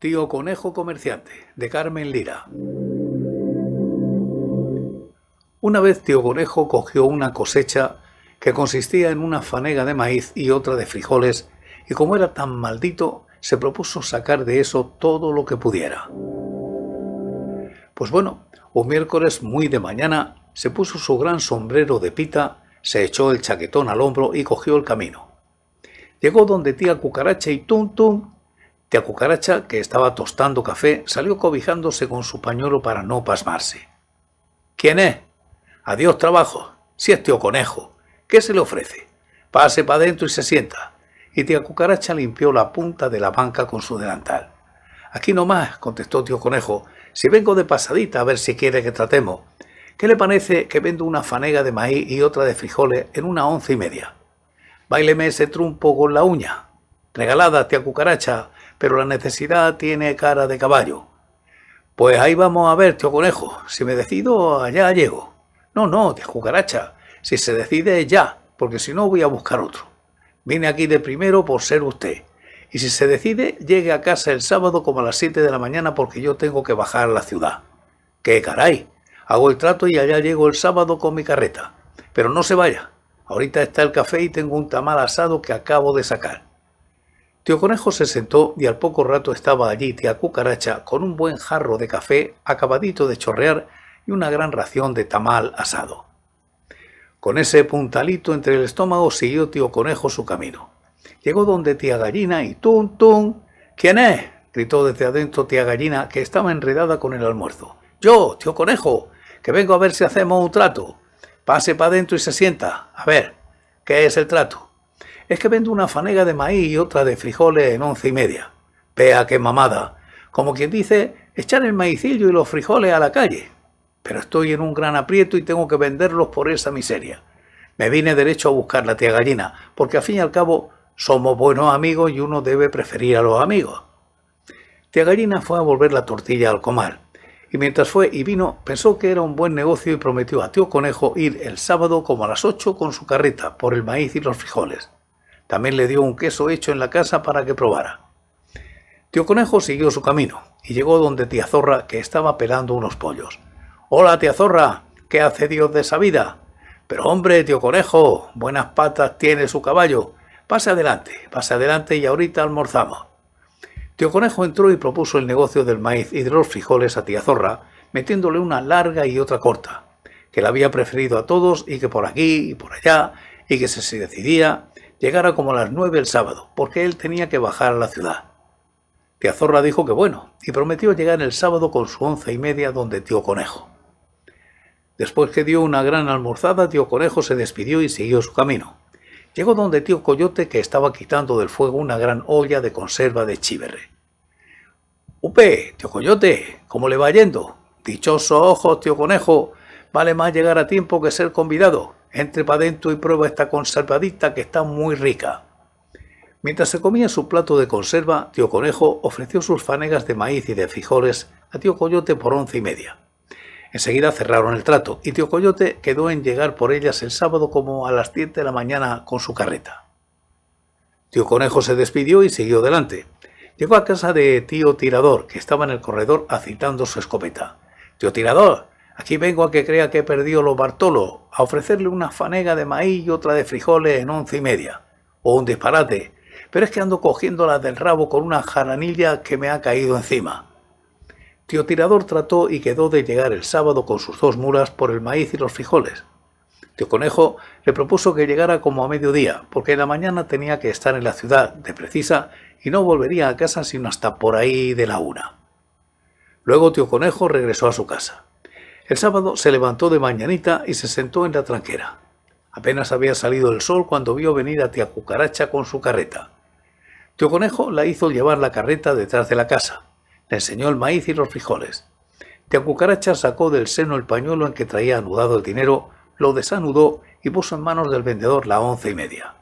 Tío Conejo Comerciante, de Carmen Lira. Una vez Tío Conejo cogió una cosecha que consistía en una fanega de maíz y otra de frijoles, y como era tan maldito, se propuso sacar de eso todo lo que pudiera. Pues bueno, un miércoles muy de mañana se puso su gran sombrero de pita, se echó el chaquetón al hombro y cogió el camino. Llegó donde tía cucaracha y tum tum Tía Cucaracha, que estaba tostando café, salió cobijándose con su pañuelo para no pasmarse. ¿Quién es? Adiós trabajo. Si es tío conejo. ¿Qué se le ofrece? Pase para adentro y se sienta. Y tía Cucaracha limpió la punta de la banca con su delantal. Aquí nomás, contestó tío conejo, si vengo de pasadita a ver si quiere que tratemos. ¿Qué le parece que vendo una fanega de maíz y otra de frijoles en una once y media? Báileme ese trumpo con la uña. Regalada, tía cucaracha, pero la necesidad tiene cara de caballo. Pues ahí vamos a ver, tío conejo, si me decido, allá llego. No, no, de cucaracha, si se decide, ya, porque si no voy a buscar otro. Vine aquí de primero por ser usted. Y si se decide, llegue a casa el sábado como a las 7 de la mañana porque yo tengo que bajar a la ciudad. ¡Qué caray! Hago el trato y allá llego el sábado con mi carreta. Pero no se vaya. Ahorita está el café y tengo un tamal asado que acabo de sacar. Tío Conejo se sentó y al poco rato estaba allí tía Cucaracha con un buen jarro de café acabadito de chorrear y una gran ración de tamal asado. Con ese puntalito entre el estómago siguió Tío Conejo su camino. Llegó donde tía Gallina y tum tum. ¿Quién es? gritó desde adentro tía Gallina que estaba enredada con el almuerzo. Yo, tío Conejo, que vengo a ver si hacemos un trato. Pase para adentro y se sienta. A ver, ¿qué es el trato? Es que vendo una fanega de maíz y otra de frijoles en once y media. Vea qué mamada. Como quien dice, echar el maicillo y los frijoles a la calle. Pero estoy en un gran aprieto y tengo que venderlos por esa miseria. Me vine derecho a buscar la tía gallina, porque al fin y al cabo somos buenos amigos y uno debe preferir a los amigos. Tía gallina fue a volver la tortilla al comar y mientras fue y vino pensó que era un buen negocio y prometió a tío conejo ir el sábado como a las ocho con su carreta por el maíz y los frijoles. También le dio un queso hecho en la casa para que probara. Tío Conejo siguió su camino y llegó donde tía Zorra, que estaba pelando unos pollos. Hola, tía Zorra, ¿qué hace Dios de esa vida? Pero hombre, tío Conejo, buenas patas tiene su caballo. Pase adelante, pase adelante y ahorita almorzamos. Tío Conejo entró y propuso el negocio del maíz y de los frijoles a tía Zorra, metiéndole una larga y otra corta, que la había preferido a todos y que por aquí y por allá, y que se decidía, llegara como a las nueve el sábado, porque él tenía que bajar a la ciudad. Tía Zorra dijo que bueno, y prometió llegar el sábado con su once y media donde tío Conejo. Después que dio una gran almorzada, tío Conejo se despidió y siguió su camino. Llegó donde tío Coyote, que estaba quitando del fuego una gran olla de conserva de chiverre. ¡Upe, tío Coyote! ¿Cómo le va yendo? Dichoso ojos, tío Conejo. Vale más llegar a tiempo que ser convidado. Entre para adentro y prueba esta conservadita que está muy rica. Mientras se comía su plato de conserva, tío Conejo ofreció sus fanegas de maíz y de frijoles a tío Coyote por once y media. Enseguida cerraron el trato y tío Coyote quedó en llegar por ellas el sábado como a las 10 de la mañana con su carreta. Tío Conejo se despidió y siguió adelante. Llegó a casa de tío Tirador, que estaba en el corredor acitando su escopeta. Tío Tirador, Aquí vengo a que crea que he perdido los Bartolo, a ofrecerle una fanega de maíz y otra de frijoles en once y media. O un disparate. Pero es que ando cogiendo las del rabo con una jaranilla que me ha caído encima. Tío Tirador trató y quedó de llegar el sábado con sus dos mulas por el maíz y los frijoles. Tío Conejo le propuso que llegara como a mediodía, porque en la mañana tenía que estar en la ciudad de precisa y no volvería a casa sino hasta por ahí de la una. Luego Tío Conejo regresó a su casa. El sábado se levantó de mañanita y se sentó en la tranquera. Apenas había salido el sol cuando vio venir a tía Cucaracha con su carreta. Tío Conejo la hizo llevar la carreta detrás de la casa. Le enseñó el maíz y los frijoles. Tía Cucaracha sacó del seno el pañuelo en que traía anudado el dinero, lo desanudó y puso en manos del vendedor la once y media.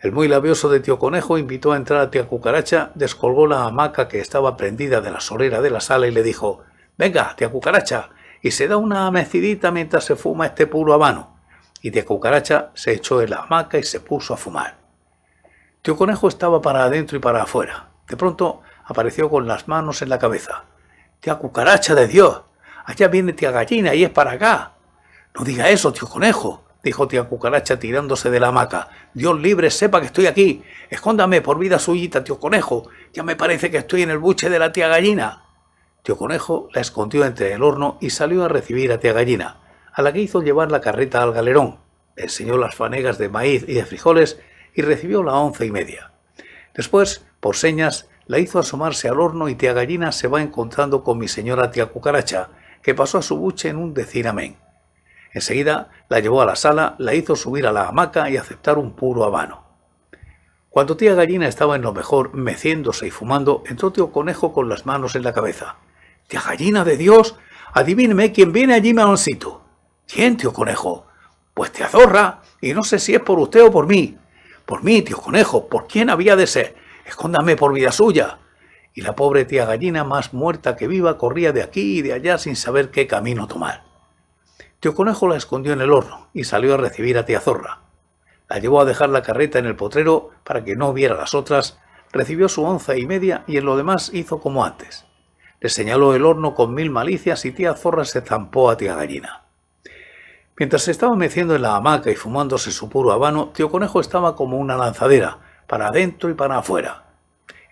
El muy labioso de Tío Conejo invitó a entrar a Tía Cucaracha, descolgó la hamaca que estaba prendida de la solera de la sala y le dijo, Venga, Tía Cucaracha, y se da una mecidita mientras se fuma este puro habano. Y Tía cucaracha se echó en la hamaca y se puso a fumar. Tío Conejo estaba para adentro y para afuera. De pronto apareció con las manos en la cabeza. Tía cucaracha de Dios, allá viene tía gallina y es para acá. No diga eso, tío Conejo, dijo tía cucaracha tirándose de la hamaca. Dios libre sepa que estoy aquí. Escóndame por vida suyita, tío Conejo. Ya me parece que estoy en el buche de la tía gallina. Tío Conejo la escondió entre el horno y salió a recibir a tía Gallina, a la que hizo llevar la carreta al galerón, enseñó las fanegas de maíz y de frijoles y recibió la once y media. Después, por señas, la hizo asomarse al horno y tía Gallina se va encontrando con mi señora tía Cucaracha, que pasó a su buche en un decir amén. Enseguida la llevó a la sala, la hizo subir a la hamaca y aceptar un puro habano. Cuando tía Gallina estaba en lo mejor, meciéndose y fumando, entró tío Conejo con las manos en la cabeza. Tía gallina de Dios, adivíneme quién viene allí, maloncito. ¿Quién, tío conejo? Pues tía zorra, y no sé si es por usted o por mí. Por mí, tío conejo, ¿por quién había de ser? Escóndame por vida suya. Y la pobre tía gallina, más muerta que viva, corría de aquí y de allá sin saber qué camino tomar. Tío conejo la escondió en el horno y salió a recibir a tía zorra. La llevó a dejar la carreta en el potrero para que no viera las otras, recibió su onza y media y en lo demás hizo como antes. Le señaló el horno con mil malicias y tía zorra se zampó a tía gallina. Mientras se estaba meciendo en la hamaca y fumándose su puro habano, tío conejo estaba como una lanzadera, para adentro y para afuera.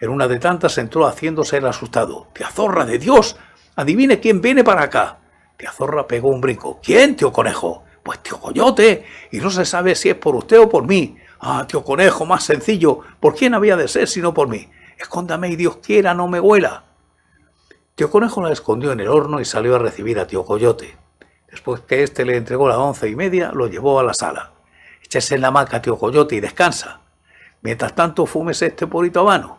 En una de tantas entró haciéndose el asustado. ¡Tía zorra de Dios! ¡Adivine quién viene para acá! Tía zorra pegó un brinco. ¿Quién, tío conejo? Pues tío coyote, y no se sabe si es por usted o por mí. Ah, tío conejo, más sencillo, ¿por quién había de ser sino por mí? Escóndame y Dios quiera no me huela. Tío Conejo la escondió en el horno y salió a recibir a Tío Coyote. Después que éste le entregó la once y media, lo llevó a la sala. Échese en la maca, Tío Coyote, y descansa. Mientras tanto, fúmese este purito habano.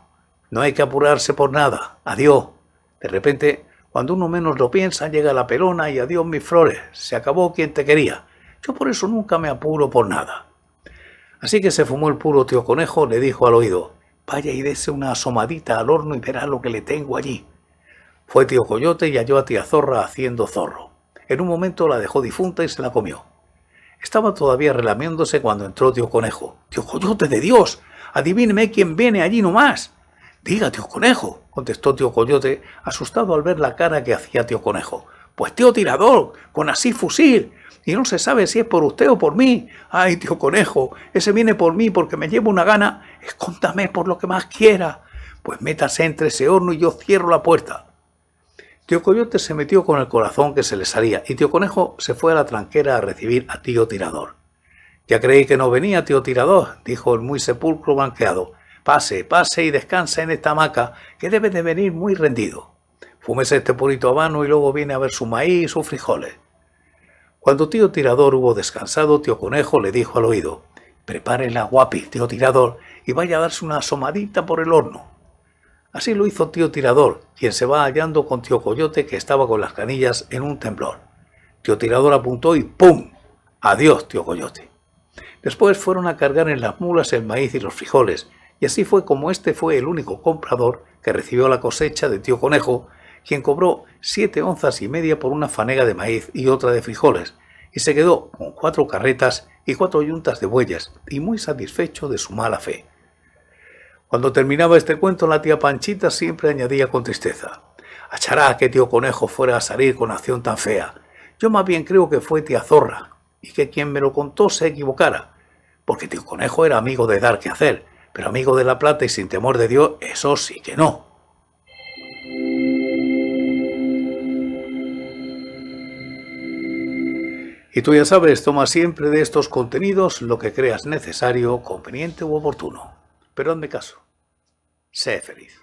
No hay que apurarse por nada. Adiós. De repente, cuando uno menos lo piensa, llega la pelona y adiós mis flores. Se acabó quien te quería. Yo por eso nunca me apuro por nada. Así que se fumó el puro tío conejo, le dijo al oído, vaya y dese una asomadita al horno y verá lo que le tengo allí. Fue tío Coyote y halló a tía Zorra haciendo zorro. En un momento la dejó difunta y se la comió. Estaba todavía relamiéndose cuando entró tío Conejo. Tío Coyote de Dios, adivíneme quién viene allí nomás. Diga, tío Conejo, contestó tío Coyote, asustado al ver la cara que hacía tío Conejo. Pues tío tirador, con así fusil. Y no se sabe si es por usted o por mí. Ay, tío Conejo, ese viene por mí porque me llevo una gana. Escóndame por lo que más quiera. Pues métase entre ese horno y yo cierro la puerta. Tío Coyote se metió con el corazón que se le salía y Tío Conejo se fue a la tranquera a recibir a Tío Tirador. Ya creí que no venía, Tío Tirador, dijo el muy sepulcro banqueado. Pase, pase y descansa en esta hamaca, que debe de venir muy rendido. Fúmese este purito habano y luego viene a ver su maíz y sus frijoles. Cuando tío Tirador hubo descansado, tío Conejo le dijo al oído, —Prepárenla, guapi, tío Tirador, y vaya a darse una asomadita por el horno. Así lo hizo Tío Tirador, quien se va hallando con Tío Coyote que estaba con las canillas en un temblor. Tío Tirador apuntó y ¡pum! Adiós, Tío Coyote. Después fueron a cargar en las mulas el maíz y los frijoles, y así fue como este fue el único comprador que recibió la cosecha de Tío Conejo, quien cobró siete onzas y media por una fanega de maíz y otra de frijoles, y se quedó con cuatro carretas y cuatro yuntas de bueyes, y muy satisfecho de su mala fe. Cuando terminaba este cuento, la tía Panchita siempre añadía con tristeza. Achará que tío conejo fuera a salir con acción tan fea. Yo más bien creo que fue tía zorra, y que quien me lo contó se equivocara, porque tío conejo era amigo de dar que hacer, pero amigo de la plata y sin temor de Dios, eso sí que no. Y tú ya sabes, toma siempre de estos contenidos lo que creas necesario, conveniente u oportuno. Pero hazme caso. Sé feliz.